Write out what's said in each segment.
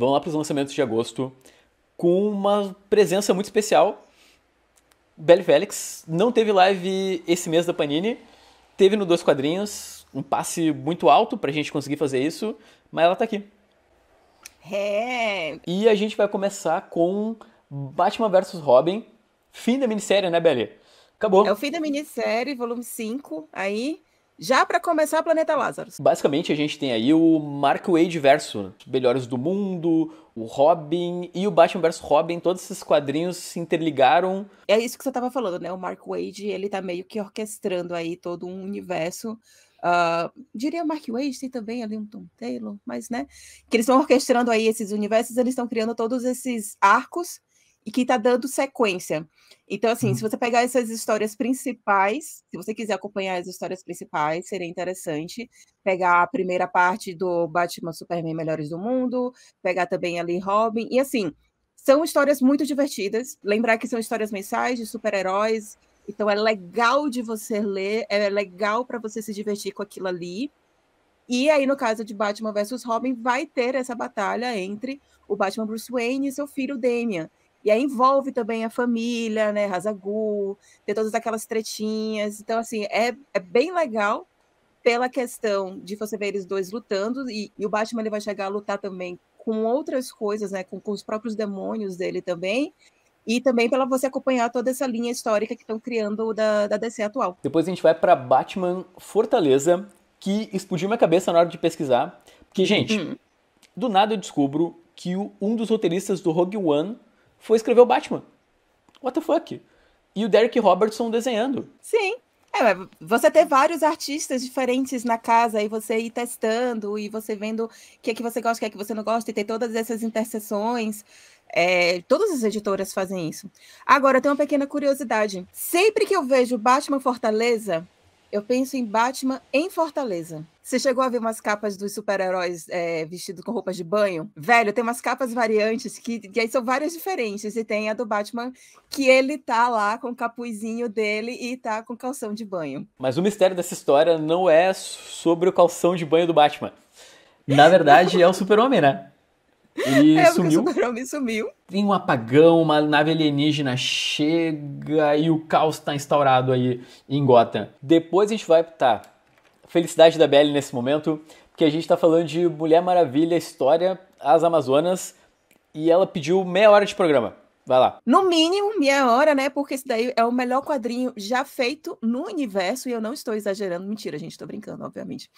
Vão lá para os lançamentos de agosto com uma presença muito especial. Belle Félix não teve live esse mês da Panini, teve no Dois Quadrinhos, um passe muito alto para a gente conseguir fazer isso, mas ela está aqui. É. E a gente vai começar com Batman vs Robin, fim da minissérie, né, Belle? Acabou. É o fim da minissérie, volume 5, aí. Já para começar, Planeta Lázaro. Basicamente, a gente tem aí o Mark Wade verso, né? Melhores do Mundo, o Robin e o Batman versus Robin, todos esses quadrinhos se interligaram. É isso que você estava falando, né? O Mark Wade, ele tá meio que orquestrando aí todo um universo. Uh, diria Mark Wade, tem também ali um Tom Taylor, mas né? Que eles estão orquestrando aí esses universos, eles estão criando todos esses arcos e que está dando sequência. Então, assim, uhum. se você pegar essas histórias principais, se você quiser acompanhar as histórias principais, seria interessante pegar a primeira parte do Batman Superman Melhores do Mundo, pegar também ali Robin, e assim, são histórias muito divertidas. Lembrar que são histórias mensais de super-heróis, então é legal de você ler, é legal para você se divertir com aquilo ali. E aí, no caso de Batman versus Robin, vai ter essa batalha entre o Batman Bruce Wayne e seu filho Damian. E aí envolve também a família, né? Razagu, tem todas aquelas tretinhas. Então, assim, é, é bem legal pela questão de você ver eles dois lutando, e, e o Batman ele vai chegar a lutar também com outras coisas, né? Com, com os próprios demônios dele também. E também pela você acompanhar toda essa linha histórica que estão criando da, da DC atual. Depois a gente vai para Batman Fortaleza, que explodiu minha cabeça na hora de pesquisar. Porque, gente, hum. do nada eu descubro que um dos roteiristas do Rogue One foi escrever o Batman. What the fuck? E o Derek Robertson desenhando. Sim. É, você ter vários artistas diferentes na casa e você ir testando e você vendo o que é que você gosta, o que é que você não gosta, e ter todas essas interseções. É, todas as editoras fazem isso. Agora, eu tenho uma pequena curiosidade. Sempre que eu vejo Batman Fortaleza, eu penso em Batman em Fortaleza. Você chegou a ver umas capas dos super-heróis é, vestidos com roupas de banho? Velho, tem umas capas variantes que, que aí são várias diferentes. E tem a do Batman, que ele tá lá com o capuzinho dele e tá com calção de banho. Mas o mistério dessa história não é sobre o calção de banho do Batman. Na verdade, é o super-homem, né? E é, sumiu. o Super-Homem sumiu. Tem um apagão, uma nave alienígena chega e o caos está instaurado aí em Gotham. Depois a gente vai tá. Felicidade da Belle nesse momento, porque a gente está falando de Mulher Maravilha, história, as Amazonas, e ela pediu meia hora de programa. Vai lá. No mínimo, meia hora, né? Porque esse daí é o melhor quadrinho já feito no universo, e eu não estou exagerando. Mentira, gente, está brincando, obviamente.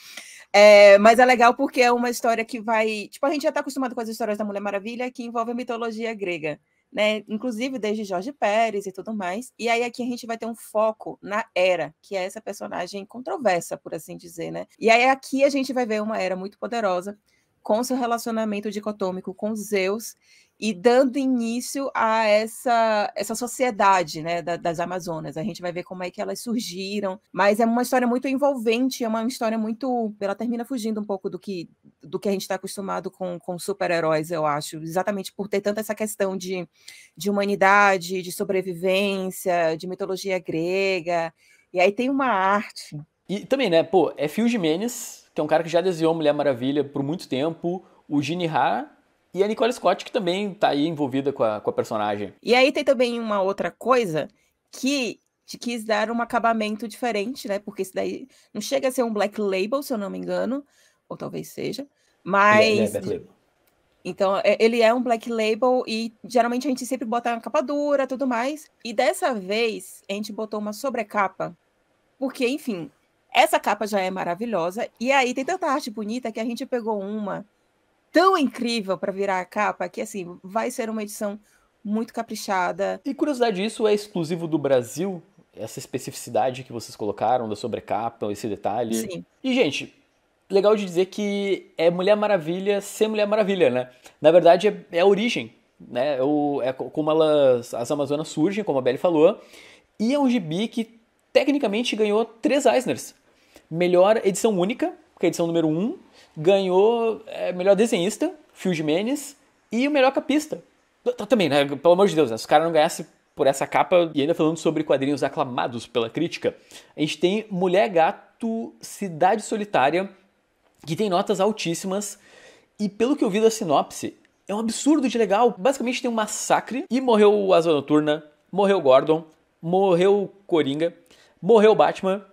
É, mas é legal porque é uma história que vai. Tipo, a gente já está acostumado com as histórias da Mulher Maravilha que envolvem a mitologia grega, né? Inclusive desde Jorge Pérez e tudo mais. E aí aqui a gente vai ter um foco na Era, que é essa personagem controversa, por assim dizer, né? E aí aqui a gente vai ver uma Era muito poderosa com seu relacionamento dicotômico com Zeus e dando início a essa, essa sociedade né, da, das Amazonas. A gente vai ver como é que elas surgiram, mas é uma história muito envolvente, é uma história muito. Ela termina fugindo um pouco do que, do que a gente está acostumado com, com super-heróis, eu acho, exatamente por ter tanta essa questão de, de humanidade, de sobrevivência, de mitologia grega. E aí tem uma arte. E também, né, pô, é Phil Jimenez, que é um cara que já desenhou Mulher Maravilha por muito tempo. O Gene Ha e a Nicole Scott, que também tá aí envolvida com a, com a personagem. E aí tem também uma outra coisa que te quis dar um acabamento diferente, né? Porque isso daí não chega a ser um black label, se eu não me engano, ou talvez seja, mas. Ele é, ele é então, é, ele é um black label e geralmente a gente sempre bota uma capa dura tudo mais. E dessa vez a gente botou uma sobrecapa, porque, enfim, essa capa já é maravilhosa. E aí tem tanta arte bonita que a gente pegou uma tão incrível para virar a capa que, assim, vai ser uma edição muito caprichada. E curiosidade, isso é exclusivo do Brasil? Essa especificidade que vocês colocaram da sobrecapa, esse detalhe? Sim. E, gente, legal de dizer que é Mulher Maravilha ser Mulher Maravilha, né? Na verdade, é, é a origem, né? É, o, é como elas, as Amazonas surgem, como a Belle falou, e é um gibi que tecnicamente ganhou três Eisners. Melhor edição única, que é a edição número 1, um, ganhou é, melhor desenhista, Phil Jimenez, e o melhor capista. Também, né? Pelo amor de Deus, né? Se o cara não ganhasse por essa capa, e ainda falando sobre quadrinhos aclamados pela crítica, a gente tem Mulher Gato, Cidade Solitária, que tem notas altíssimas, e pelo que eu vi da sinopse, é um absurdo de legal. Basicamente tem um massacre, e morreu Asa Noturna, morreu Gordon, morreu Coringa, morreu Batman,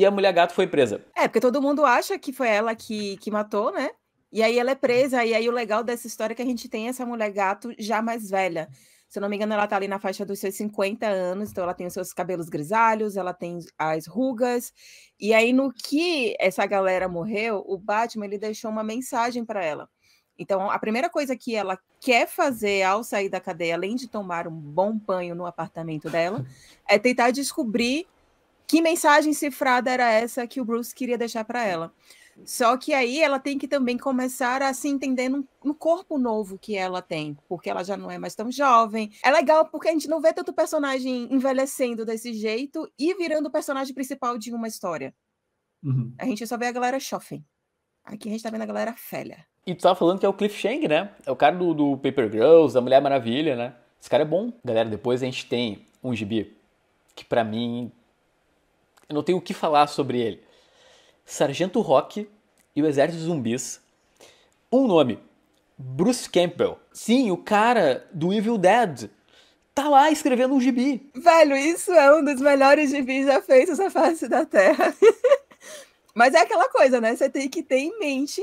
e a mulher gato foi presa. É, porque todo mundo acha que foi ela que, que matou, né? E aí ela é presa, e aí o legal dessa história é que a gente tem essa mulher gato já mais velha. Se eu não me engano, ela tá ali na faixa dos seus 50 anos, então ela tem os seus cabelos grisalhos, ela tem as rugas. E aí, no que essa galera morreu, o Batman ele deixou uma mensagem para ela. Então, a primeira coisa que ela quer fazer ao sair da cadeia, além de tomar um bom banho no apartamento dela, é tentar descobrir que mensagem cifrada era essa que o Bruce queria deixar para ela. Só que aí ela tem que também começar a se entender no, no, corpo novo que ela tem, porque ela já não é mais tão jovem. É legal porque a gente não vê tanto personagem envelhecendo desse jeito e virando o personagem principal de uma história. Uhum. A gente só vê a galera jovem. Aqui a gente tá vendo a galera velha. E tu tava tá falando que é o Cliff Chang, né? É o cara do, do Paper Girls, da Mulher Maravilha, né? Esse cara é bom. Galera, depois a gente tem um gibi que para mim eu não tenho o que falar sobre ele. Sargento Rock e o Exército de Zumbis. Um nome: Bruce Campbell. Sim, o cara do Evil Dead. Tá lá escrevendo um gibi. Velho, isso é um dos melhores gibis já feitos na face da Terra. Mas é aquela coisa, né? Você tem que ter em mente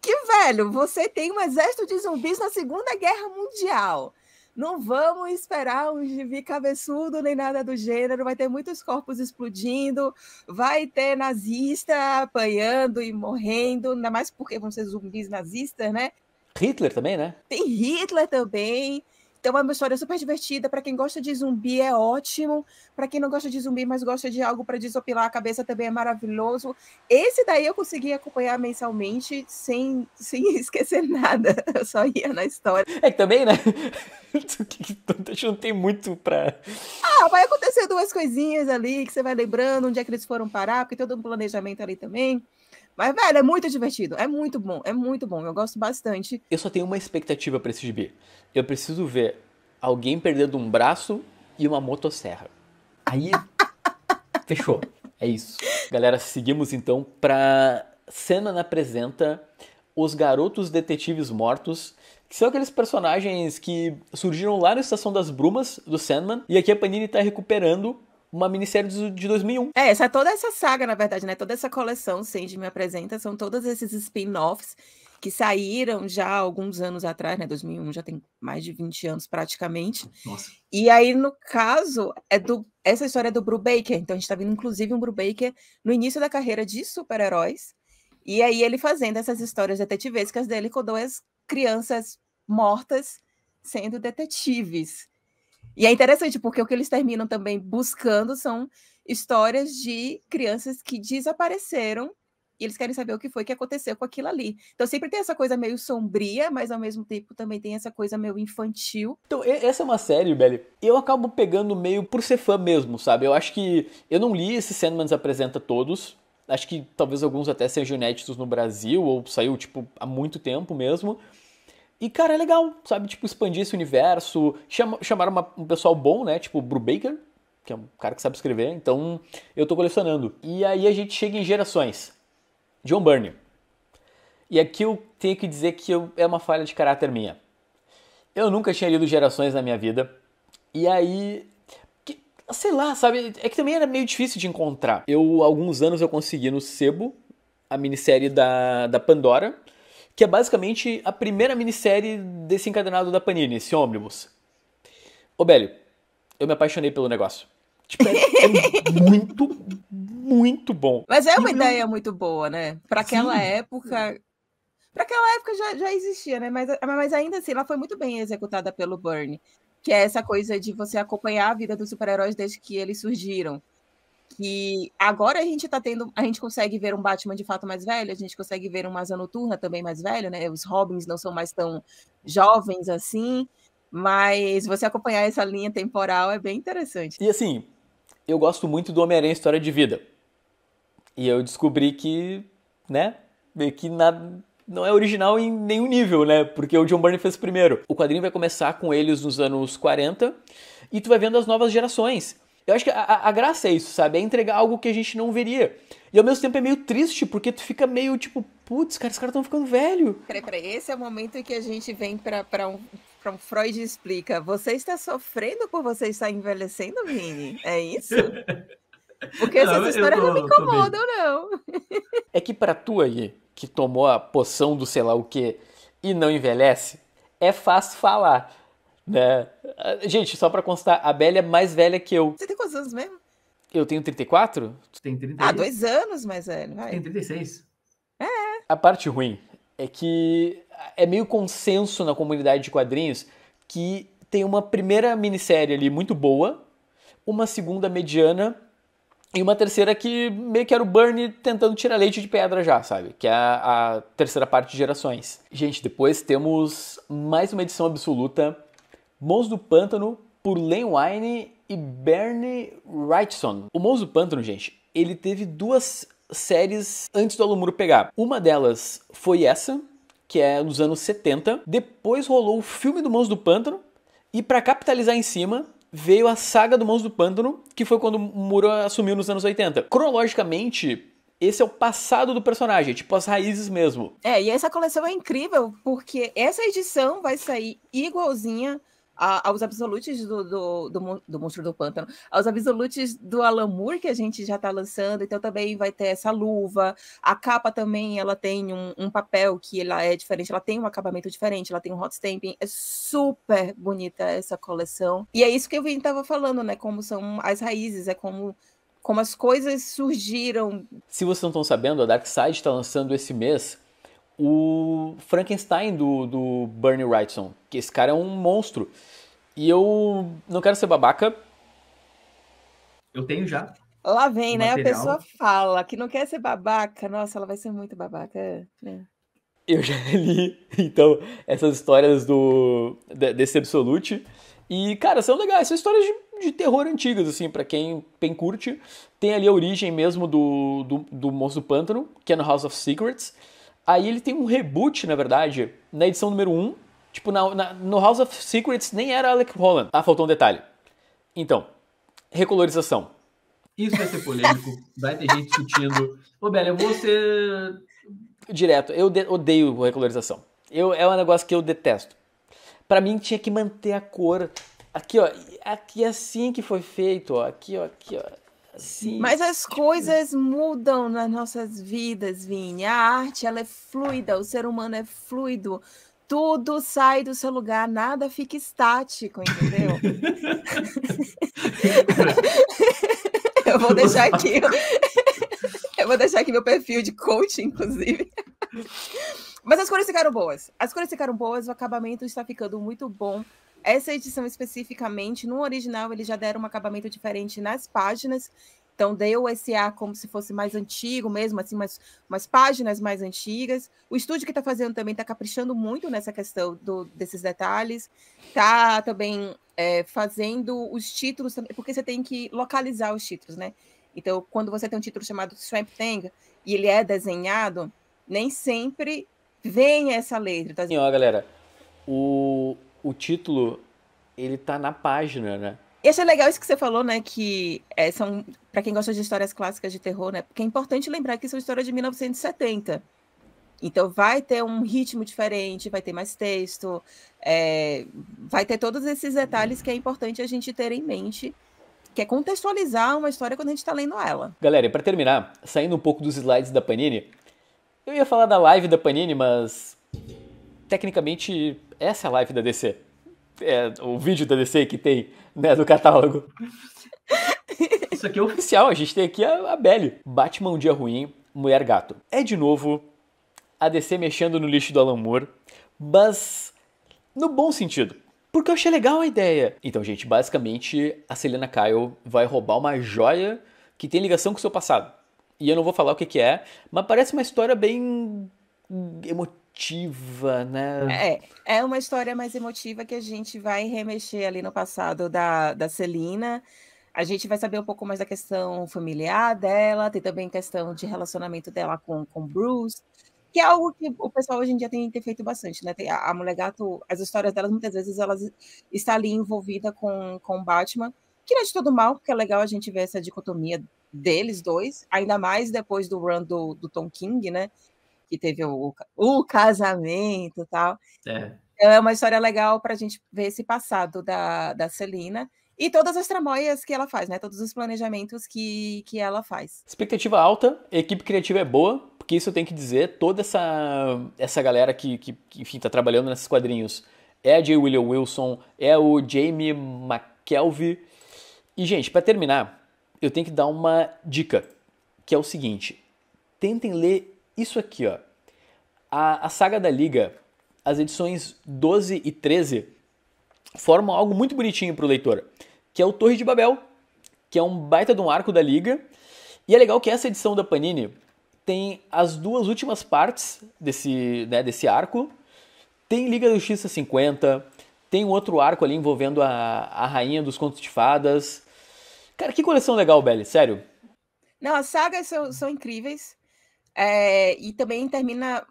que, velho, você tem um exército de zumbis na Segunda Guerra Mundial. Não vamos esperar um gibi cabeçudo nem nada do gênero. Vai ter muitos corpos explodindo, vai ter nazista apanhando e morrendo, ainda mais porque vão ser zumbis nazistas, né? Hitler também, né? Tem Hitler também. Então, é uma história super divertida. Para quem gosta de zumbi, é ótimo. Para quem não gosta de zumbi, mas gosta de algo para desopilar a cabeça, também é maravilhoso. Esse daí eu consegui acompanhar mensalmente sem, sem esquecer nada. Eu só ia na história. É que também, né? não tem muito pra. Ah, vai acontecer duas coisinhas ali que você vai lembrando onde é que eles foram parar, porque todo um planejamento ali também. Mas, velho, é muito divertido. É muito bom. É muito bom. Eu gosto bastante. Eu só tenho uma expectativa pra esse gibi. Eu preciso ver alguém perdendo um braço e uma motosserra. Aí. fechou. É isso. Galera, seguimos então pra. Cena apresenta os garotos detetives mortos que são aqueles personagens que surgiram lá na Estação das Brumas, do Sandman, e aqui a Panini está recuperando uma minissérie de 2001. É, essa toda essa saga, na verdade, né? Toda essa coleção, Sandy me apresenta, são todos esses spin-offs que saíram já alguns anos atrás, né? 2001 já tem mais de 20 anos praticamente. Nossa. E aí no caso é do essa história é do Brubaker, então a gente está vendo inclusive um Brubaker no início da carreira de super-heróis. E aí ele fazendo essas histórias detetivescas dele com duas crianças mortas sendo detetives. E é interessante, porque o que eles terminam também buscando são histórias de crianças que desapareceram e eles querem saber o que foi que aconteceu com aquilo ali. Então sempre tem essa coisa meio sombria, mas ao mesmo tempo também tem essa coisa meio infantil. Então, essa é uma série, Belly. Eu acabo pegando meio por ser fã mesmo, sabe? Eu acho que eu não li esse Sandman's apresenta todos. Acho que talvez alguns até sejam inéditos no Brasil ou saiu tipo há muito tempo mesmo. E, cara, é legal, sabe? Tipo, expandir esse universo. chamaram uma, um pessoal bom, né? Tipo, Brubaker, que é um cara que sabe escrever. Então, eu tô colecionando. E aí a gente chega em gerações. John Byrne. E aqui eu tenho que dizer que eu, é uma falha de caráter minha. Eu nunca tinha lido Gerações na minha vida. E aí sei lá, sabe? É que também era meio difícil de encontrar. Eu, alguns anos, eu consegui no Sebo a minissérie da, da Pandora, que é basicamente a primeira minissérie desse encadernado da Panini, esse ônibus. Ô, Bélio, eu me apaixonei pelo negócio. Tipo, é, é muito, muito bom. Mas é uma e ideia muito boa, né? Para aquela Sim. época. Para aquela época já, já existia, né? Mas, mas ainda assim, ela foi muito bem executada pelo Burnie, que é essa coisa de você acompanhar a vida dos super-heróis desde que eles surgiram que agora a gente tá tendo, a gente consegue ver um Batman de fato mais velho, a gente consegue ver uma Asa Noturna também mais velho, né? Os Robins não são mais tão jovens assim, mas você acompanhar essa linha temporal é bem interessante. E assim, eu gosto muito do Homem-Aranha História de Vida. E eu descobri que, né, meio que na, não é original em nenhum nível, né? Porque o John Byrne fez primeiro. O quadrinho vai começar com eles nos anos 40 e tu vai vendo as novas gerações. Eu acho que a, a, graça é isso, sabe? É entregar algo que a gente não veria. E ao mesmo tempo é meio triste, porque tu fica meio tipo, putz, cara, esses caras estão ficando velho. Peraí, peraí, esse é o momento que a gente vem pra, pra um. Pra um Freud explica, você está sofrendo por você estar envelhecendo, Vini? É isso? Porque não, essas histórias não me incomodam, não. É que para tu aí, que tomou a poção do sei lá o que e não envelhece, é fácil falar né? Ah, gente, só pra constar, a Bela é mais velha que eu. Você tem quantos anos mesmo? Eu tenho 34? Tu tem 36. Ah, dois anos mais velho, vai. Tem 36. É. A parte ruim é que é meio consenso na comunidade de quadrinhos que tem uma primeira minissérie ali muito boa, uma segunda mediana e uma terceira que meio que era o Bernie tentando tirar leite de pedra já, sabe? Que é a, a terceira parte de Gerações. Gente, depois temos mais uma edição absoluta Mons do Pântano por Len Wine e Bernie Wrightson. O Mons do Pântano, gente, ele teve duas séries antes do Alumuro pegar. Uma delas foi essa, que é nos anos 70. Depois rolou o filme do Mons do Pântano. E para capitalizar em cima, veio a saga do Mons do Pântano, que foi quando o Muro assumiu nos anos 80. Cronologicamente, esse é o passado do personagem, tipo as raízes mesmo. É, e essa coleção é incrível, porque essa edição vai sair igualzinha a, aos absolutes do, do, do, do, Monstro do Pântano, aos absolutes do Alan Moore, que a gente já está lançando, então também vai ter essa luva. A capa também, ela tem um, um, papel que ela é diferente, ela tem um acabamento diferente, ela tem um hot stamping, é super bonita essa coleção. E é isso que eu estava falando, né, como são as raízes, é como... Como as coisas surgiram. Se vocês não estão sabendo, a Dark Side está lançando esse mês o Frankenstein do, do Bernie Wrightson, que esse cara é um monstro. E eu não quero ser babaca. Eu tenho já. Lá vem, né? Material. A pessoa fala que não quer ser babaca. Nossa, ela vai ser muito babaca. É. Eu já li, então, essas histórias do desse Absolute. E, cara, são legais. São histórias de, de terror antigas, assim, para quem, quem curte. Tem ali a origem mesmo do, do, do Monstro do Pântano, que é no House of Secrets. Aí ele tem um reboot, na verdade, na edição número 1. Tipo, na, na, no House of Secrets nem era Alec Holland. Ah, faltou um detalhe. Então, recolorização. Isso vai ser polêmico. vai ter gente discutindo. Ô, Bela, eu vou ser. Direto, eu odeio recolorização. Eu, é um negócio que eu detesto. Para mim tinha que manter a cor. Aqui, ó. Aqui é assim que foi feito, ó. Aqui, ó. Aqui, ó. Sim. Mas as coisas mudam nas nossas vidas, Vini. A arte ela é fluida, o ser humano é fluido. Tudo sai do seu lugar, nada fica estático, entendeu? eu vou deixar aqui. Eu vou deixar aqui meu perfil de coach, inclusive. Mas as cores ficaram boas. As cores ficaram boas, o acabamento está ficando muito bom. Essa edição especificamente, no original, eles já deram um acabamento diferente nas páginas. Então, deu esse ar como se fosse mais antigo mesmo, assim, umas, umas páginas mais antigas. O estúdio que está fazendo também está caprichando muito nessa questão do, desses detalhes. Está também é, fazendo os títulos, porque você tem que localizar os títulos, né? Então, quando você tem um título chamado Swamp Thing e ele é desenhado, nem sempre vem essa letra. Tá? ó, galera, o, o título, ele tá na página, né? E é legal isso que você falou, né? Que é, são, para quem gosta de histórias clássicas de terror, né? Porque é importante lembrar que são é histórias de 1970. Então vai ter um ritmo diferente, vai ter mais texto, é, vai ter todos esses detalhes que é importante a gente ter em mente, que é contextualizar uma história quando a gente está lendo ela. Galera, para terminar, saindo um pouco dos slides da Panini, eu ia falar da live da Panini, mas tecnicamente, essa é a live da DC. É o vídeo da DC que tem, né, do catálogo. Isso aqui é oficial, a gente tem aqui a, a Belle. Batman Um Dia Ruim, Mulher Gato. É de novo a DC mexendo no lixo do Alan Moore, mas no bom sentido. Porque eu achei legal a ideia. Então, gente, basicamente a Selena Kyle vai roubar uma joia que tem ligação com o seu passado. E eu não vou falar o que, que é, mas parece uma história bem emotiva emotiva, né? É, é uma história mais emotiva que a gente vai remexer ali no passado da, da Celina. A gente vai saber um pouco mais da questão familiar dela, tem também questão de relacionamento dela com com Bruce, que é algo que o pessoal hoje em dia tem, ter feito bastante, né? Tem, a, a mulher gato, as histórias delas muitas vezes elas está ali envolvida com com Batman, que não é de todo mal, porque é legal a gente ver essa dicotomia deles dois, ainda mais depois do run do, do Tom King, né? que teve o, o casamento e tal. É. Então, é uma história legal para a gente ver esse passado da, da Celina. E todas as tramóias que ela faz, né? Todos os planejamentos que, que ela faz. Expectativa alta, equipe criativa é boa, porque isso eu tenho que dizer, toda essa, essa galera que, que, que enfim, tá trabalhando nesses quadrinhos é a J. William Wilson, é o Jamie McKelvey. E, gente, para terminar, eu tenho que dar uma dica, que é o seguinte: tentem ler isso aqui, ó. A, a saga da Liga, as edições 12 e 13 formam algo muito bonitinho para o leitor, que é o Torre de Babel, que é um baita de um arco da Liga. E é legal que essa edição da Panini tem as duas últimas partes desse, né, desse arco. Tem Liga da Justiça 50, tem um outro arco ali envolvendo a, a Rainha dos Contos de Fadas. Cara, que coleção legal, Belly, sério. Não, as sagas são, são incríveis. É, e também termina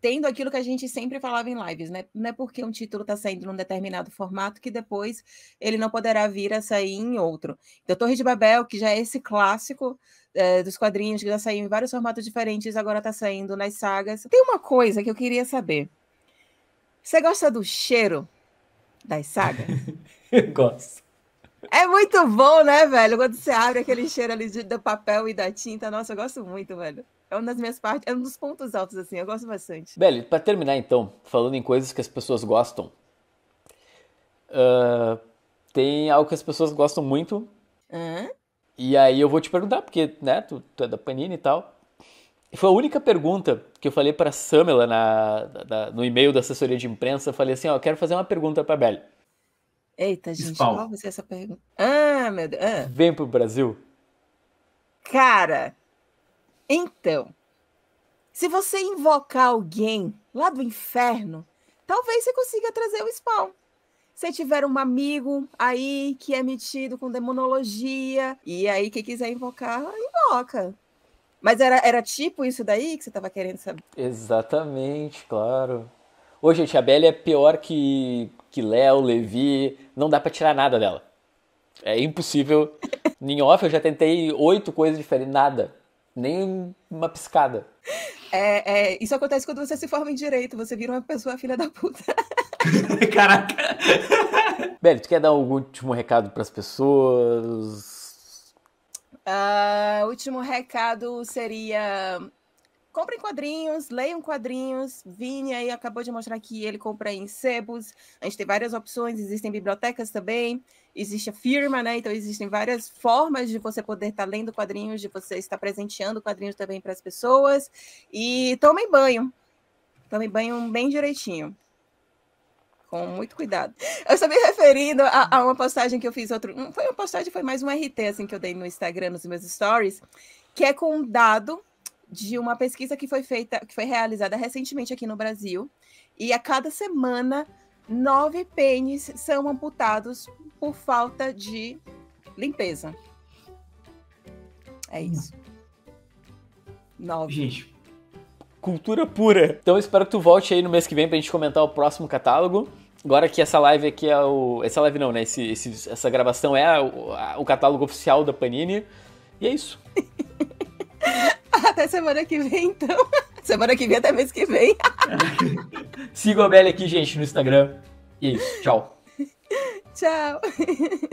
tendo aquilo que a gente sempre falava em lives, né? Não é porque um título está saindo num determinado formato que depois ele não poderá vir a sair em outro. Então, Torre de Babel, que já é esse clássico é, dos quadrinhos, que já saiu em vários formatos diferentes, agora está saindo nas sagas. Tem uma coisa que eu queria saber. Você gosta do cheiro das sagas? eu gosto. É muito bom, né, velho? Quando você abre aquele cheiro ali de, do papel e da tinta. Nossa, eu gosto muito, velho. É uma das minhas partes, é um dos pontos altos, assim, eu gosto bastante. Beli, para terminar então, falando em coisas que as pessoas gostam, uh, tem algo que as pessoas gostam muito. Uhum. E aí eu vou te perguntar, porque, né, tu, tu é da Panini e tal. foi a única pergunta que eu falei para Samela na, na, no e-mail da assessoria de imprensa. Eu falei assim, ó, eu quero fazer uma pergunta para Beli. Eita, gente, Spawn. qual vai ser essa pergunta? Ah, meu Deus. Ah. Vem pro Brasil. Cara, então, se você invocar alguém lá do inferno, talvez você consiga trazer o spawn. Se tiver um amigo aí que é metido com demonologia, e aí quem quiser invocar, invoca. Mas era, era tipo isso daí que você estava querendo saber? Exatamente, claro. Ô, gente, a Belle é pior que, que Léo, Levi. Não dá para tirar nada dela. É impossível. em off eu já tentei oito coisas diferentes, nada nem uma piscada. É, é, isso acontece quando você se forma em direito, você vira uma pessoa filha da puta. Caraca! Beli, tu quer dar algum último recado para as pessoas? Uh, último recado seria comprem quadrinhos, leiam quadrinhos. Vini aí acabou de mostrar que ele compra em sebos. A gente tem várias opções, existem bibliotecas também, existe a firma, né? Então existem várias formas de você poder estar tá lendo quadrinhos, de você estar presenteando quadrinhos também para as pessoas. E tomem banho. Tomem banho bem direitinho. Com muito cuidado. Eu estou me referindo a, a, uma postagem que eu fiz outro. Não hum, foi uma postagem, foi mais um RT assim que eu dei no Instagram, nos meus stories, que é com um dado de uma pesquisa que foi feita, que foi realizada recentemente aqui no Brasil, e a cada semana nove pênis são amputados por falta de limpeza. É isso. Nove. Gente, cultura pura. Então espero que tu volte aí no mês que vem pra gente comentar o próximo catálogo. Agora que essa live aqui é o. Essa live não, né? Esse, esse, essa gravação é o, a, o catálogo oficial da Panini. E é isso. até semana que vem, então. Semana que vem até mês que vem. Siga o Belle aqui, gente, no Instagram. E é isso. Tchau. Tchau.